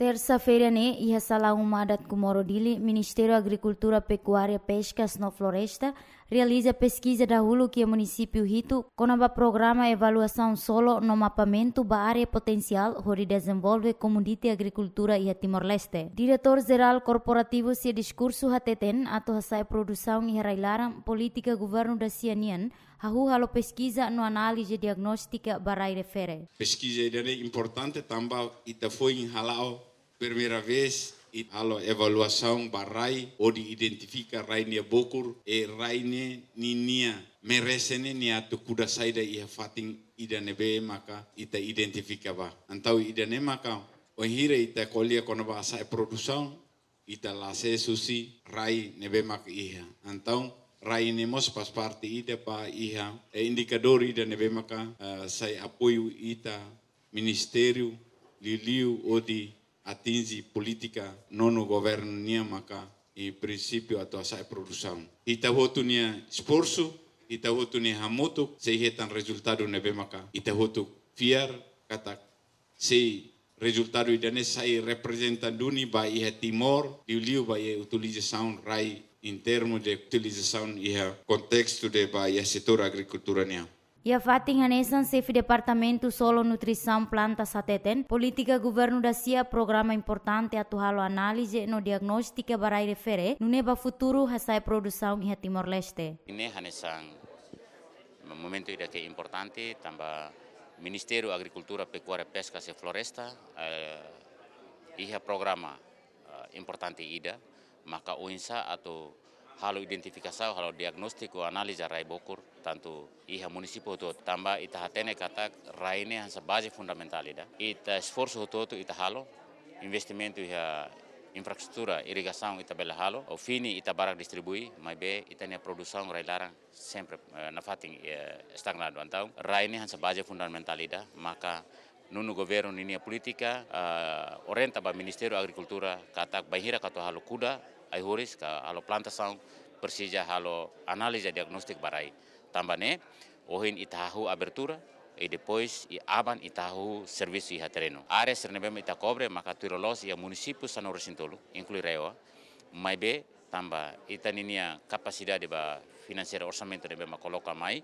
Terça-feira, né, ia Salão Humadat morodili, Ministério Agricultura, Pecuária, Pesca e Floresta, realiza pesquisa da Hulu que é município Rito, com o programa Evaluação Solo no Mapamento da Área Potencial, onde desenvolve Comunidade Agricultura e a Timor-Leste. Diretor-Geral Corporativo se discurso HTTN, ato a produção e railaram política governo da Cianian, a halo pesquisa no análise diagnóstica barai refere. Pesquisa é importante também e foi em primeira vez e alo evaluação ba rai odi identifica rai nia bokur e rai ne ninia meresene nia tu kuda saida ia fating ida nebe maka ita identifica ba antau ida ne maka o hira ita kolia kono ba sa produção ita lase susi rai nebe maka ia antau rai ne mos pas parte ida pa iha e indicador ida nebe maka uh, eh, sai apoio ita ministeriu, liliu odi atinge política, não no governo nem maca, e princípio a tua sai produção. E tá voto nia esforço, e tá voto nia hamoto, se tan resultado nebe maca, e tá voto fiar kata se resultado idane sai representa duni ba e timor, liu ba ia utilização rai em termos de utilização e contexto de ba e setor agricultura nia. Ia ya, Fatih Hanesan, chefe departamento solo Nutrisan planta sateten, Politika governo da Sia, programa importante atu halo analize no Diagnostika barai refere nuneba futuro hasai Produsau em Timor Leste. Ini hanesan momento ida ke importante tamba Ministeru Agrikultura pekuare Pesca e Floresta uh, programa uh, importante ida maka UINSA atau halu identifikasi halu diagnostik analisa, analiza rai bokur tentu, iha munisipo to tambah ita hatene kata raine hansa base fundamentalida ita esforso esforço todo ita halo investimento iha irigasi itu ita bela halo o fini ita barak distribui mai be ita ne orang rai larang sempre eh, nafating stagnan dua tahun, stagnado antau raine hansa base fundamentalida maka nunu governo ninia politika uh, eh, orienta ba Ministério Agricultura katak bahira kato halu kuda aihuris kalau ka halo planta persija halo analisa diagnostik barai tambane ohin itahu abertura e depois i aban itahu servisu iha terreno área sernebem ita kobre maka los ia munisipus sanoro sintolu inklui reoa mai be tamba ita ninia kapasidade ba finansiera orsamento de bema koloka mai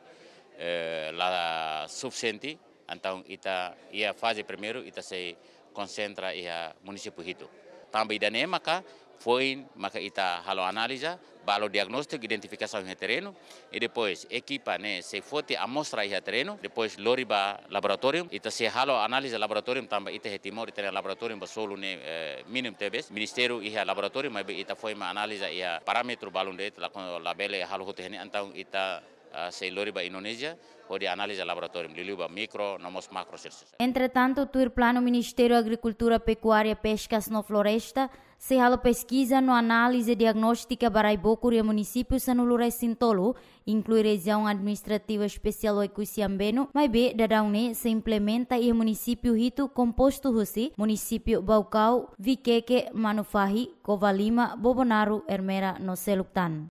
eh, la subsenti então ita ia fase primeiro ita se konsentra ia munisipu hitu tamba idanema ka Foin maka macaita halo analisa, balo diagnostik identifikasi em terreno e depois equipa, né, se fote amostra em terreno, depois loriba laboratório, e se halo analisa laboratorium também ita retimor ita laboratório basolo né eh, mínimo tebes, ministério e laboratório, mas ita foi uma análise e parâmetro balão de la, la bele halo hotene então ita se iloriba Indonesia o análise laboratorium, liliba micro, nomos macro. Entretanto, tuir plano Ministério Agricultura, Pecuária, Pesca no Floresta, se halo pesquisa no análise diagnóstica para Baraibokur e município Sanulure Sintolo, inclui região administrativa especial Oikusiambeno, mas da Dadaune se implementa e município Hito composto Husi, município Baucau, Viqueque, Manufahi, Kovalima, Bobonaru, Hermera, no Seluktan.